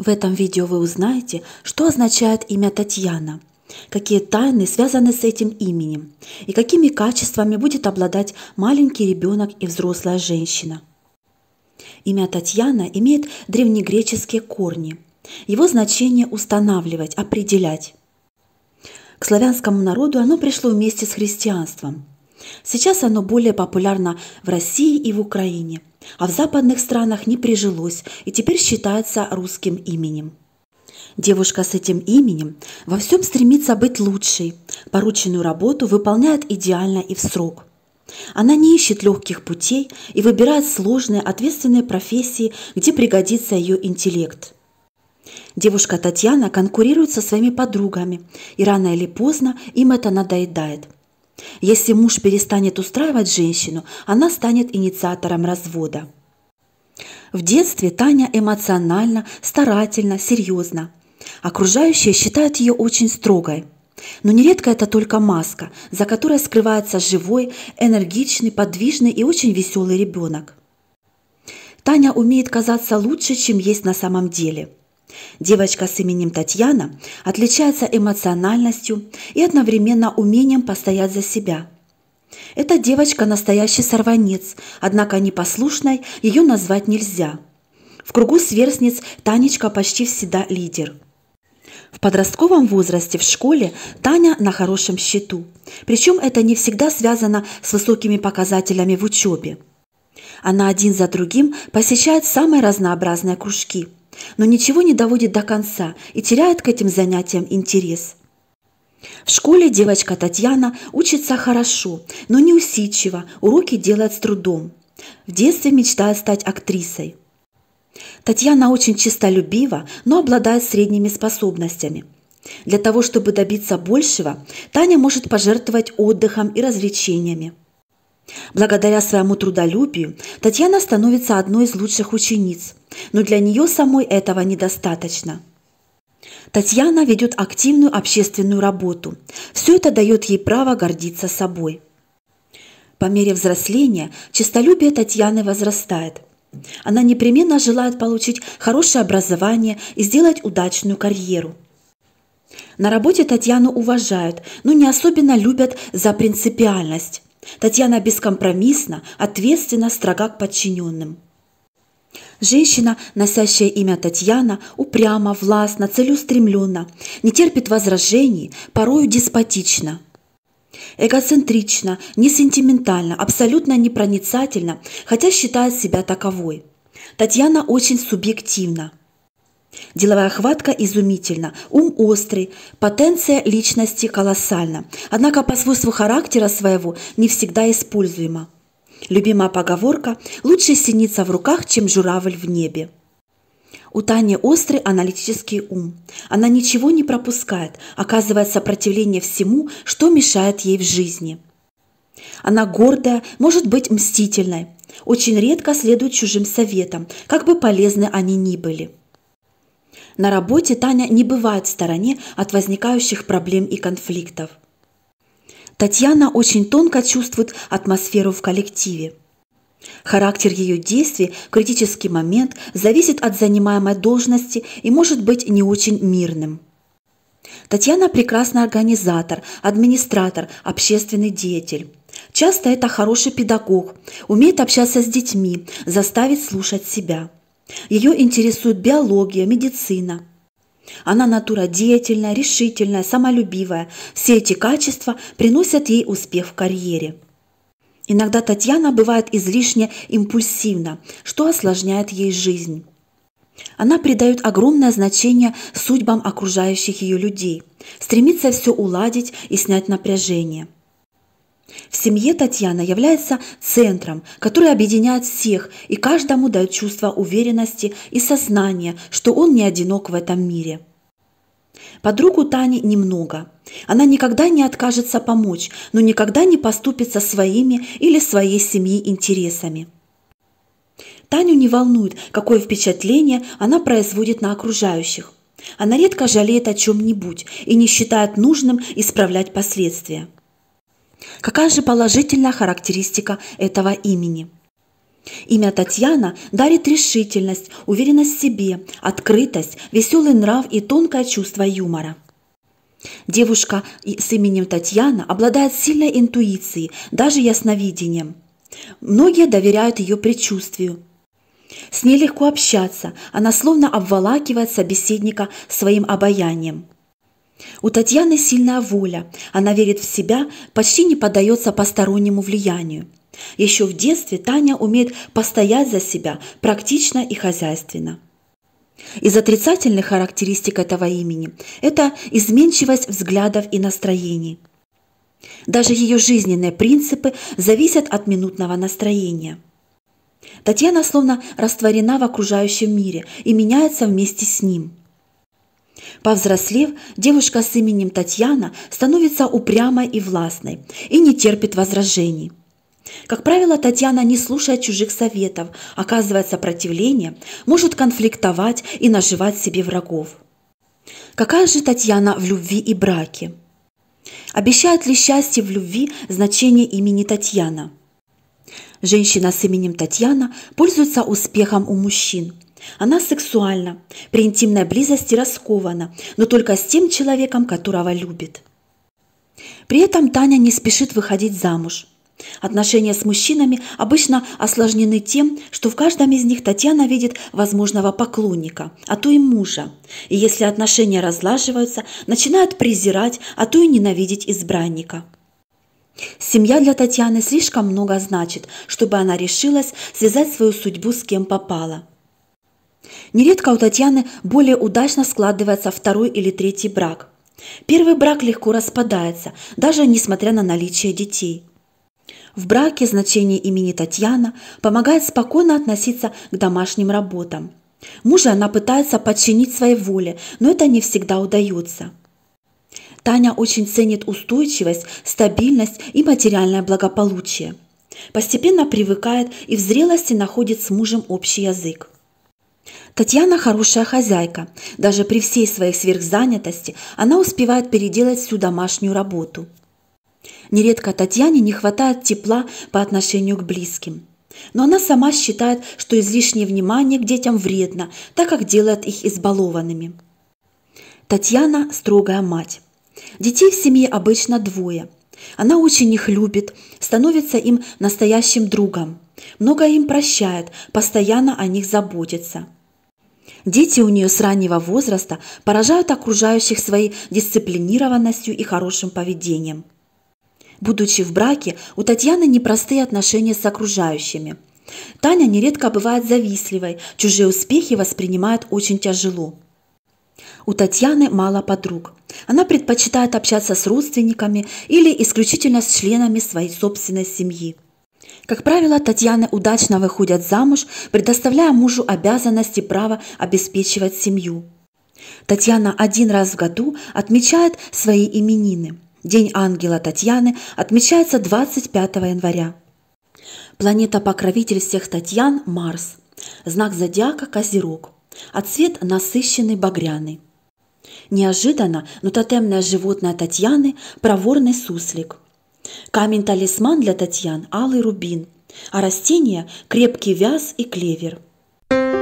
В этом видео вы узнаете, что означает имя Татьяна, какие тайны связаны с этим именем и какими качествами будет обладать маленький ребенок и взрослая женщина. Имя Татьяна имеет древнегреческие корни. Его значение устанавливать, определять. К славянскому народу оно пришло вместе с христианством. Сейчас оно более популярно в России и в Украине – а в западных странах не прижилось и теперь считается русским именем. Девушка с этим именем во всем стремится быть лучшей, порученную работу выполняет идеально и в срок. Она не ищет легких путей и выбирает сложные, ответственные профессии, где пригодится ее интеллект. Девушка Татьяна конкурирует со своими подругами, и рано или поздно им это надоедает – если муж перестанет устраивать женщину, она станет инициатором развода. В детстве Таня эмоционально, старательно, серьезно. Окружающие считают ее очень строгой. Но нередко это только маска, за которой скрывается живой, энергичный, подвижный и очень веселый ребенок. Таня умеет казаться лучше, чем есть на самом деле – Девочка с именем Татьяна отличается эмоциональностью и одновременно умением постоять за себя. Эта девочка настоящий сорванец, однако непослушной ее назвать нельзя. В кругу сверстниц Танечка почти всегда лидер. В подростковом возрасте в школе Таня на хорошем счету. Причем это не всегда связано с высокими показателями в учебе. Она один за другим посещает самые разнообразные кружки – но ничего не доводит до конца и теряет к этим занятиям интерес. В школе девочка Татьяна учится хорошо, но не усидчиво, уроки делает с трудом. В детстве мечтает стать актрисой. Татьяна очень чистолюбива, но обладает средними способностями. Для того, чтобы добиться большего, Таня может пожертвовать отдыхом и развлечениями – Благодаря своему трудолюбию Татьяна становится одной из лучших учениц, но для нее самой этого недостаточно. Татьяна ведет активную общественную работу. Все это дает ей право гордиться собой. По мере взросления честолюбие Татьяны возрастает. Она непременно желает получить хорошее образование и сделать удачную карьеру. На работе Татьяну уважают, но не особенно любят за принципиальность. Татьяна бескомпромиссна, ответственна, строга к подчиненным. Женщина, носящая имя Татьяна, упрямо, властно, целеустремленно, не терпит возражений, порою деспотично. Эгоцентрично, несентиментально, абсолютно непроницательна, хотя считает себя таковой. Татьяна очень субъективна – Деловая хватка изумительна, ум острый, потенция личности колоссальна, однако по свойству характера своего не всегда используема. Любимая поговорка «Лучше синица в руках, чем журавль в небе». У Тани острый аналитический ум. Она ничего не пропускает, оказывает сопротивление всему, что мешает ей в жизни. Она гордая, может быть мстительной, очень редко следует чужим советам, как бы полезны они ни были – на работе Таня не бывает в стороне от возникающих проблем и конфликтов. Татьяна очень тонко чувствует атмосферу в коллективе. Характер ее действий критический момент зависит от занимаемой должности и может быть не очень мирным. Татьяна – прекрасный организатор, администратор, общественный деятель. Часто это хороший педагог, умеет общаться с детьми, заставить слушать себя – ее интересует биология, медицина. Она натура деятельная, решительная, самолюбивая. Все эти качества приносят ей успех в карьере. Иногда Татьяна бывает излишне импульсивна, что осложняет ей жизнь. Она придает огромное значение судьбам окружающих ее людей, стремится все уладить и снять напряжение – в семье Татьяна является центром, который объединяет всех и каждому дает чувство уверенности и сознания, что он не одинок в этом мире. Подруг у Тани немного. Она никогда не откажется помочь, но никогда не поступит со своими или своей семьи интересами. Таню не волнует, какое впечатление она производит на окружающих. Она редко жалеет о чем-нибудь и не считает нужным исправлять последствия. Какая же положительная характеристика этого имени? Имя Татьяна дарит решительность, уверенность в себе, открытость, веселый нрав и тонкое чувство юмора. Девушка с именем Татьяна обладает сильной интуицией, даже ясновидением. Многие доверяют ее предчувствию. С ней легко общаться, она словно обволакивает собеседника своим обаянием – у Татьяны сильная воля, она верит в себя, почти не поддается постороннему влиянию. Еще в детстве Таня умеет постоять за себя практично и хозяйственно. Из отрицательных характеристик этого имени – это изменчивость взглядов и настроений. Даже ее жизненные принципы зависят от минутного настроения. Татьяна словно растворена в окружающем мире и меняется вместе с ним – Повзрослев, девушка с именем Татьяна становится упрямой и властной и не терпит возражений. Как правило, Татьяна, не слушает чужих советов, оказывает сопротивление, может конфликтовать и наживать себе врагов. Какая же Татьяна в любви и браке? Обещает ли счастье в любви значение имени Татьяна? Женщина с именем Татьяна пользуется успехом у мужчин – она сексуальна, при интимной близости раскована, но только с тем человеком, которого любит. При этом Таня не спешит выходить замуж. Отношения с мужчинами обычно осложнены тем, что в каждом из них Татьяна видит возможного поклонника, а то и мужа. И если отношения разлаживаются, начинают презирать, а то и ненавидеть избранника. Семья для Татьяны слишком много значит, чтобы она решилась связать свою судьбу с кем попало – Нередко у Татьяны более удачно складывается второй или третий брак. Первый брак легко распадается, даже несмотря на наличие детей. В браке значение имени Татьяна помогает спокойно относиться к домашним работам. Мужа она пытается подчинить своей воле, но это не всегда удается. Таня очень ценит устойчивость, стабильность и материальное благополучие. Постепенно привыкает и в зрелости находит с мужем общий язык. Татьяна хорошая хозяйка. Даже при всей своей сверхзанятости она успевает переделать всю домашнюю работу. Нередко Татьяне не хватает тепла по отношению к близким. Но она сама считает, что излишнее внимание к детям вредно, так как делает их избалованными. Татьяна – строгая мать. Детей в семье обычно двое. Она очень их любит, становится им настоящим другом. Много им прощает, постоянно о них заботится – Дети у нее с раннего возраста поражают окружающих своей дисциплинированностью и хорошим поведением. Будучи в браке, у Татьяны непростые отношения с окружающими. Таня нередко бывает завистливой, чужие успехи воспринимает очень тяжело. У Татьяны мало подруг. Она предпочитает общаться с родственниками или исключительно с членами своей собственной семьи. Как правило, Татьяны удачно выходят замуж, предоставляя мужу обязанности права обеспечивать семью. Татьяна один раз в году отмечает свои именины. День ангела Татьяны отмечается 25 января. Планета-покровитель всех Татьян – Марс. Знак зодиака – Козерог. А цвет – насыщенный багряный. Неожиданно, но тотемное животное Татьяны – проворный суслик – Камень-талисман для Татьян – алый рубин, а растения – крепкий вяз и клевер –